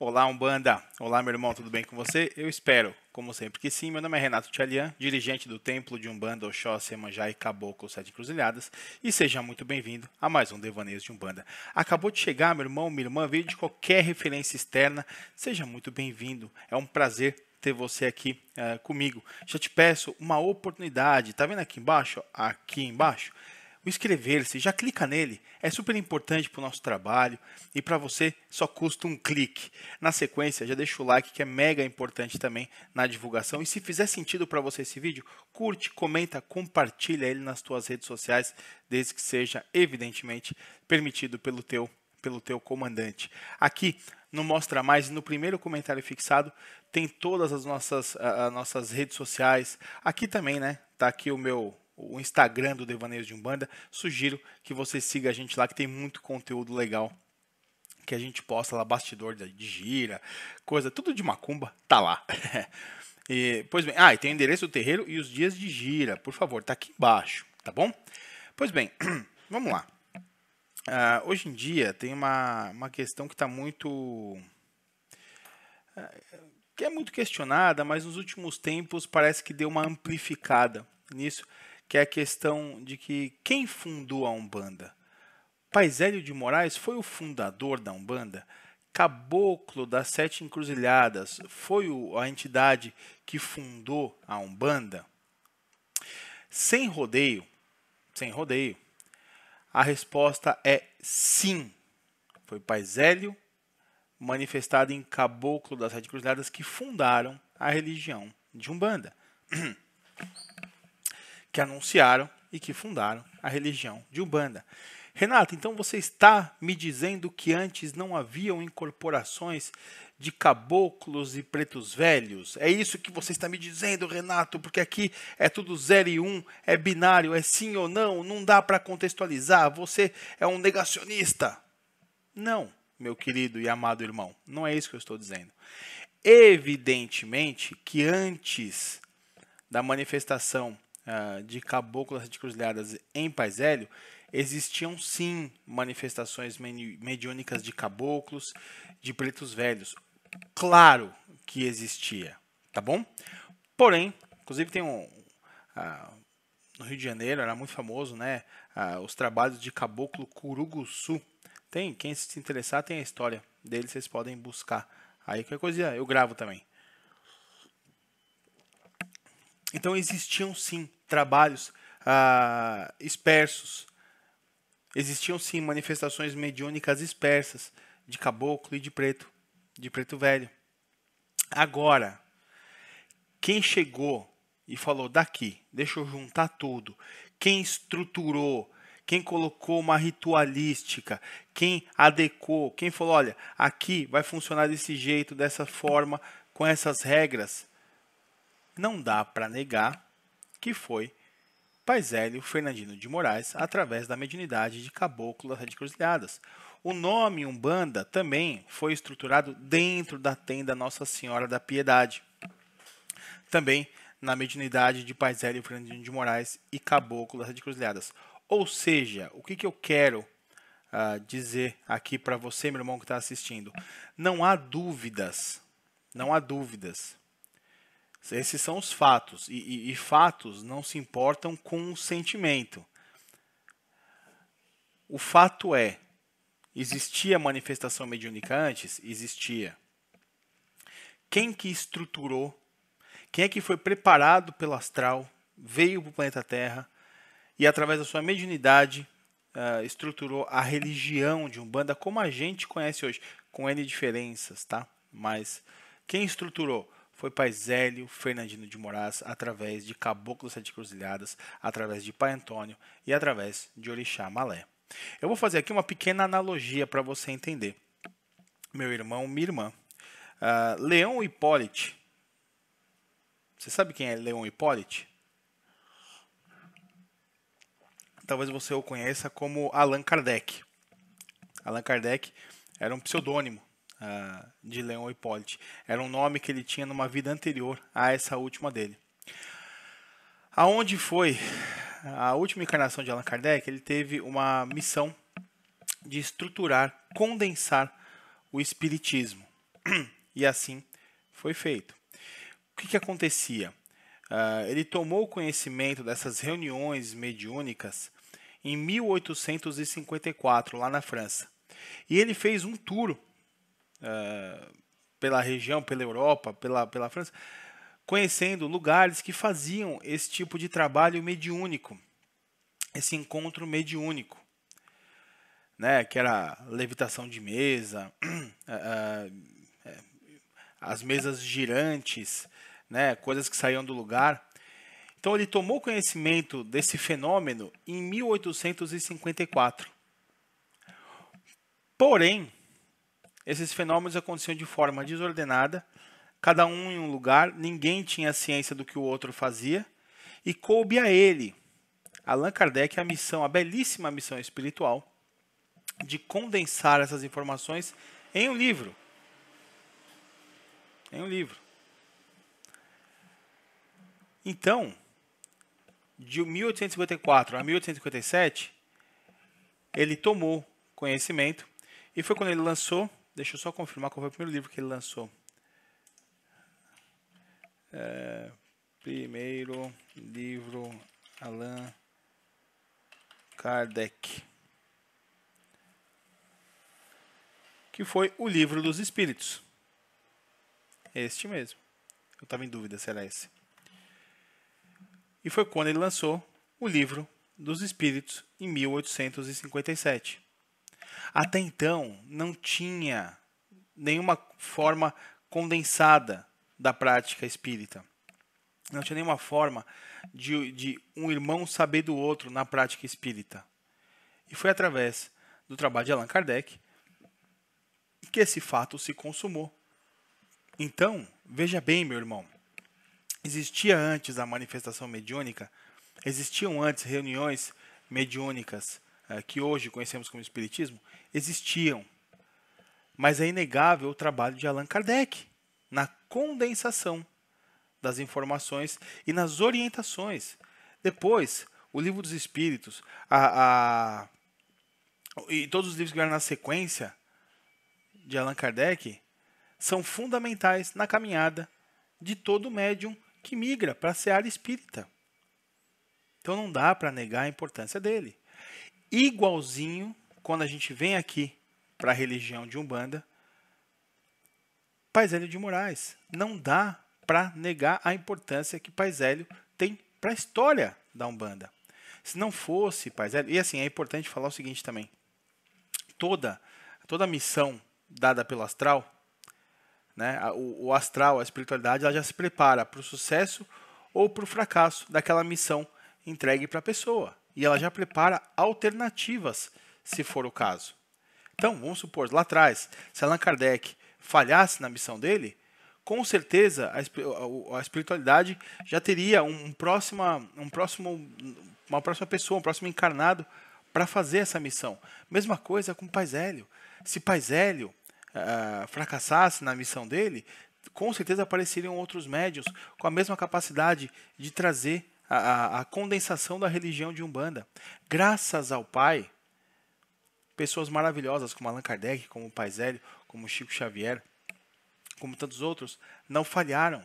Olá, Umbanda. Olá, meu irmão, tudo bem com você? Eu espero, como sempre, que sim. Meu nome é Renato Tchalian, dirigente do Templo de Umbanda, Oxóssi, Emanjá e Caboclo Sete Cruzilhadas. E seja muito bem-vindo a mais um Devaneios de Umbanda. Acabou de chegar, meu irmão, minha irmã, veio de qualquer referência externa. Seja muito bem-vindo. É um prazer ter você aqui uh, comigo. Já te peço uma oportunidade. Tá vendo aqui embaixo? Aqui embaixo o inscrever-se, já clica nele, é super importante para o nosso trabalho e para você só custa um clique. Na sequência, já deixa o like que é mega importante também na divulgação. E se fizer sentido para você esse vídeo, curte, comenta, compartilha ele nas tuas redes sociais, desde que seja evidentemente permitido pelo teu pelo teu comandante. Aqui no Mostra Mais, no primeiro comentário fixado, tem todas as nossas, as nossas redes sociais. Aqui também, né? Tá aqui o meu o Instagram do Devaneios de Umbanda, sugiro que você siga a gente lá que tem muito conteúdo legal que a gente posta lá, bastidor de gira, coisa, tudo de macumba, tá lá. e, pois bem, ah, e tem o endereço do terreiro e os dias de gira, por favor, tá aqui embaixo, tá bom? Pois bem, vamos lá. Uh, hoje em dia tem uma, uma questão que está muito. Ah, que é muito questionada, mas nos últimos tempos parece que deu uma amplificada nisso, que é a questão de que quem fundou a Umbanda? Paisélio de Moraes foi o fundador da Umbanda? Caboclo das Sete Encruzilhadas foi o, a entidade que fundou a Umbanda? Sem rodeio, sem rodeio, a resposta é sim. Foi Paisélio manifestado em Caboclo das Sete Encruzilhadas, que fundaram a religião de Umbanda. que anunciaram e que fundaram a religião de Umbanda. Renato, então você está me dizendo que antes não haviam incorporações de caboclos e pretos velhos? É isso que você está me dizendo, Renato, porque aqui é tudo zero e um, é binário, é sim ou não, não dá para contextualizar, você é um negacionista. Não, meu querido e amado irmão, não é isso que eu estou dizendo. Evidentemente que antes da manifestação ah, de caboclo das cruzilhadas em Paisélio, existiam sim manifestações mediúnicas de caboclos, de pretos velhos. Claro que existia, tá bom? Porém, inclusive tem um. Uh, no Rio de Janeiro era muito famoso, né? Uh, os trabalhos de caboclo Curuguçu. Tem, quem se interessar tem a história dele, vocês podem buscar. Aí qualquer coisa eu gravo também. Então existiam sim trabalhos ah, dispersos. Existiam sim manifestações mediúnicas dispersas de caboclo e de preto, de preto velho. Agora, quem chegou e falou daqui, deixa eu juntar tudo, quem estruturou, quem colocou uma ritualística, quem adequou, quem falou, olha, aqui vai funcionar desse jeito, dessa forma, com essas regras, não dá para negar que foi Paisélio Fernandino de Moraes através da mediunidade de Caboclo das Sete Cruzilhadas. O nome Umbanda também foi estruturado dentro da tenda Nossa Senhora da Piedade. Também na mediunidade de Paisélio Fernandino de Moraes e Caboclo das Sete Cruzilhadas. Ou seja, o que, que eu quero uh, dizer aqui para você, meu irmão que está assistindo? Não há dúvidas, não há dúvidas esses são os fatos. E, e, e fatos não se importam com o sentimento. O fato é: existia manifestação mediúnica antes? Existia. Quem que estruturou? Quem é que foi preparado pelo astral, veio para o planeta Terra e, através da sua mediunidade, Uh, estruturou a religião de Umbanda como a gente conhece hoje, com N diferenças, tá? Mas quem estruturou? foi Paisélio Fernandino de Moraes através de Caboclo Sete Cruzilhadas, através de Pai Antônio e através de Orixá Malé. Eu vou fazer aqui uma pequena analogia para você entender. Meu irmão, minha irmã. Uh, Leão Hipólite. Você sabe quem é Leão Hipólite? Talvez você o conheça como Allan Kardec. Allan Kardec era um pseudônimo uh, de Leon Hippolyte. Era um nome que ele tinha numa vida anterior a essa última dele. Aonde foi a última encarnação de Allan Kardec? Ele teve uma missão de estruturar, condensar o espiritismo. E assim foi feito. O que, que acontecia? Uh, ele tomou conhecimento dessas reuniões mediúnicas em 1854, lá na França. E ele fez um tour eh, pela região, pela Europa, pela, pela França, conhecendo lugares que faziam esse tipo de trabalho mediúnico, esse encontro mediúnico. Né, que era levitação de mesa, eh, eh, as mesas girantes, né, coisas que saíam do lugar. Então ele tomou conhecimento desse fenômeno em 1854. Porém, esses fenômenos aconteciam de forma desordenada, cada um em um lugar, ninguém tinha ciência do que o outro fazia, e coube a ele, Allan Kardec, a missão, a belíssima missão espiritual, de condensar essas informações em um livro. Em um livro. Então, de 1854 a 1857, ele tomou conhecimento e foi quando ele lançou Deixa eu só confirmar qual foi o primeiro livro que ele lançou. É, primeiro livro Allan Kardec. Que foi o livro dos espíritos. Este mesmo. Eu estava em dúvida se era esse. E foi quando ele lançou o livro dos espíritos em 1857. Até então, não tinha nenhuma forma condensada da prática espírita. Não tinha nenhuma forma de, de um irmão saber do outro na prática espírita. E foi através do trabalho de Allan Kardec que esse fato se consumou. Então, veja bem, meu irmão, existia antes a manifestação mediúnica, existiam antes reuniões mediúnicas eh, que hoje conhecemos como Espiritismo, existiam. Mas é inegável o trabalho de Allan Kardec na condensação das informações e nas orientações. Depois, o Livro dos Espíritos a, a, e todos os livros que vieram na sequência de Allan Kardec são fundamentais na caminhada de todo médium que migra para a seara espírita. Então não dá para negar a importância dele igualzinho quando a gente vem aqui para a religião de Umbanda, Paisélio de Moraes. Não dá para negar a importância que Paisélio tem para a história da Umbanda. Se não fosse Paisélio, e assim é importante falar o seguinte também. Toda toda a missão dada pelo astral, né, o, o astral, a espiritualidade, ela já se prepara para o sucesso ou para o fracasso daquela missão entregue para a pessoa e ela já prepara alternativas, se for o caso. Então, vamos supor, lá atrás, se Allan Kardec falhasse na missão dele, com certeza a, espiritualidade já teria um, próxima, um próximo, uma próxima pessoa, um próximo encarnado para fazer essa missão. Mesma coisa com Pais Hélio. Se Pais Hélio uh, ah, fracassasse na missão dele, com certeza apareceriam outros médios com a mesma capacidade de trazer a, a condensação da religião de Umbanda. Graças ao Pai, pessoas maravilhosas como Allan Kardec, como Pai Zélio, como Chico Xavier, como tantos outros, não falharam.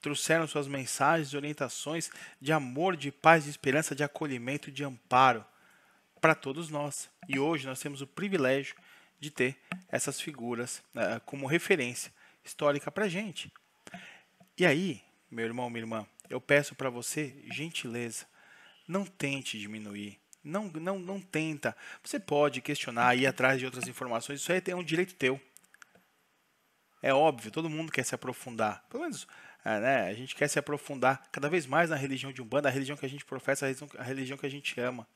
Trouxeram suas mensagens e orientações de amor, de paz, de esperança, de acolhimento, de amparo para todos nós. E hoje nós temos o privilégio de ter essas figuras uh, como referência histórica para gente. E aí, meu irmão, minha irmã, eu peço para você gentileza. Não tente diminuir. Não, não, não tenta. Você pode questionar, ir atrás de outras informações. Isso aí é um direito teu. É óbvio, todo mundo quer se aprofundar. Pelo menos é, né? a gente quer se aprofundar cada vez mais na religião de Umbanda, a religião que a gente professa, a religião, que a gente ama.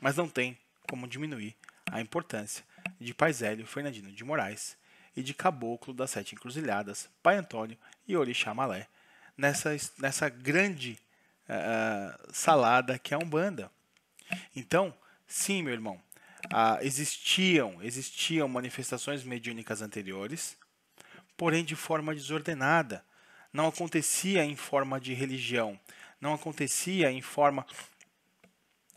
Mas não tem como diminuir a importância de Pai Zélio Fernandino de Moraes e de Caboclo das Sete Encruzilhadas, Pai Antônio e Orixá Malé nessa, nessa grande uh, salada que é a Umbanda. Então, sim, meu irmão, uh, existiam, existiam manifestações mediúnicas anteriores, porém de forma desordenada. Não acontecia em forma de religião, não acontecia em forma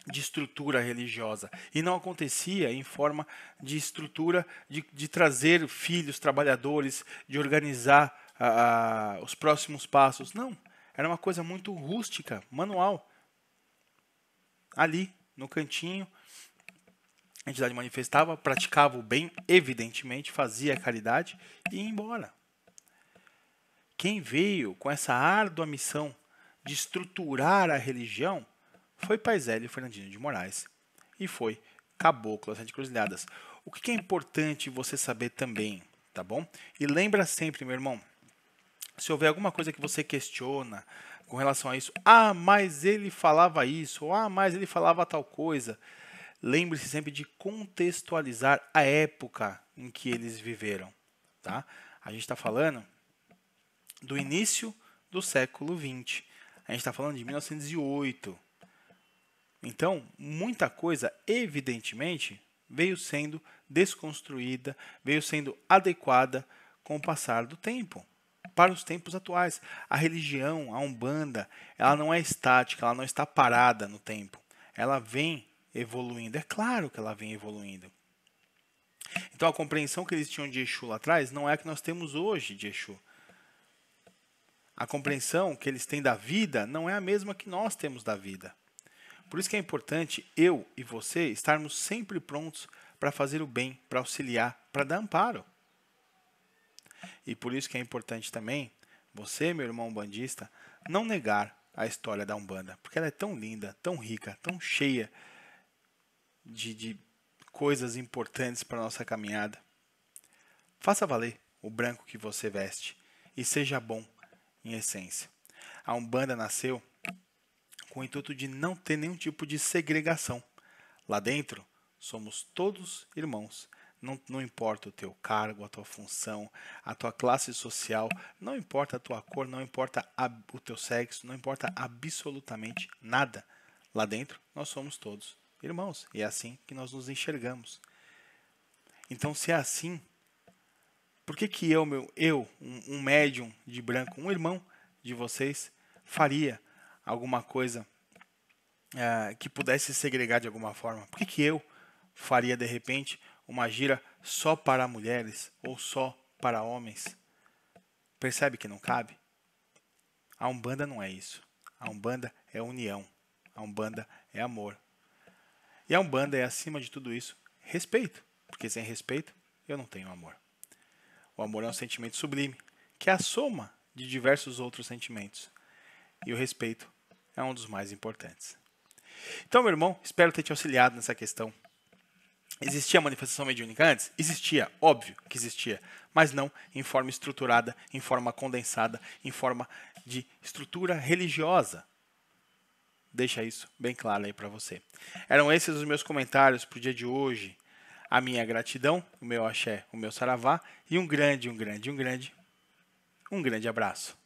de estrutura religiosa e não acontecia em forma de estrutura de, de trazer filhos trabalhadores, de organizar os próximos passos. Não, era uma coisa muito rústica, manual. Ali, no cantinho, a entidade manifestava, praticava o bem, evidentemente, fazia a caridade e ia embora. Quem veio com essa árdua missão de estruturar a religião foi Paisélio Fernandino de Moraes e foi Caboclo das Sete Cruzilhadas. O que é importante você saber também, tá bom? E lembra sempre, meu irmão, se houver alguma coisa que você questiona com relação a isso, ah, mas ele falava isso, ou, ah, mas ele falava tal coisa, lembre-se sempre de contextualizar a época em que eles viveram. Tá? A gente está falando do início do século XX. A gente está falando de 1908. Então, muita coisa, evidentemente, veio sendo desconstruída, veio sendo adequada com o passar do tempo para os tempos atuais. A religião, a Umbanda, ela não é estática, ela não está parada no tempo. Ela vem evoluindo. É claro que ela vem evoluindo. Então a compreensão que eles tinham de Exu lá atrás não é a que nós temos hoje de Exu. A compreensão que eles têm da vida não é a mesma que nós temos da vida. Por isso que é importante eu e você estarmos sempre prontos para fazer o bem, para auxiliar, para dar amparo. E por isso que é importante também você, meu irmão bandista, não negar a história da Umbanda, porque ela é tão linda, tão rica, tão cheia de, de coisas importantes para nossa caminhada. Faça valer o branco que você veste e seja bom em essência. A Umbanda nasceu com o intuito de não ter nenhum tipo de segregação. Lá dentro, somos todos irmãos não, não importa o teu cargo, a tua função, a tua classe social, não importa a tua cor, não importa a, o teu sexo, não importa absolutamente nada. Lá dentro, nós somos todos irmãos e é assim que nós nos enxergamos. Então, se é assim, por que, que eu, meu, eu um, um médium de branco, um irmão de vocês, faria alguma coisa uh, que pudesse segregar de alguma forma? Por que, que eu faria de repente uma gira só para mulheres ou só para homens. Percebe que não cabe? A Umbanda não é isso. A Umbanda é união. A Umbanda é amor. E a Umbanda é, acima de tudo isso, respeito. Porque sem respeito, eu não tenho amor. O amor é um sentimento sublime, que é a soma de diversos outros sentimentos. E o respeito é um dos mais importantes. Então, meu irmão, espero ter te auxiliado nessa questão. Existia manifestação mediúnica antes? Existia, óbvio que existia, mas não em forma estruturada, em forma condensada, em forma de estrutura religiosa. Deixa isso bem claro aí para você. Eram esses os meus comentários para o dia de hoje. A minha gratidão, o meu axé, o meu saravá e um grande, um grande, um grande, um grande abraço.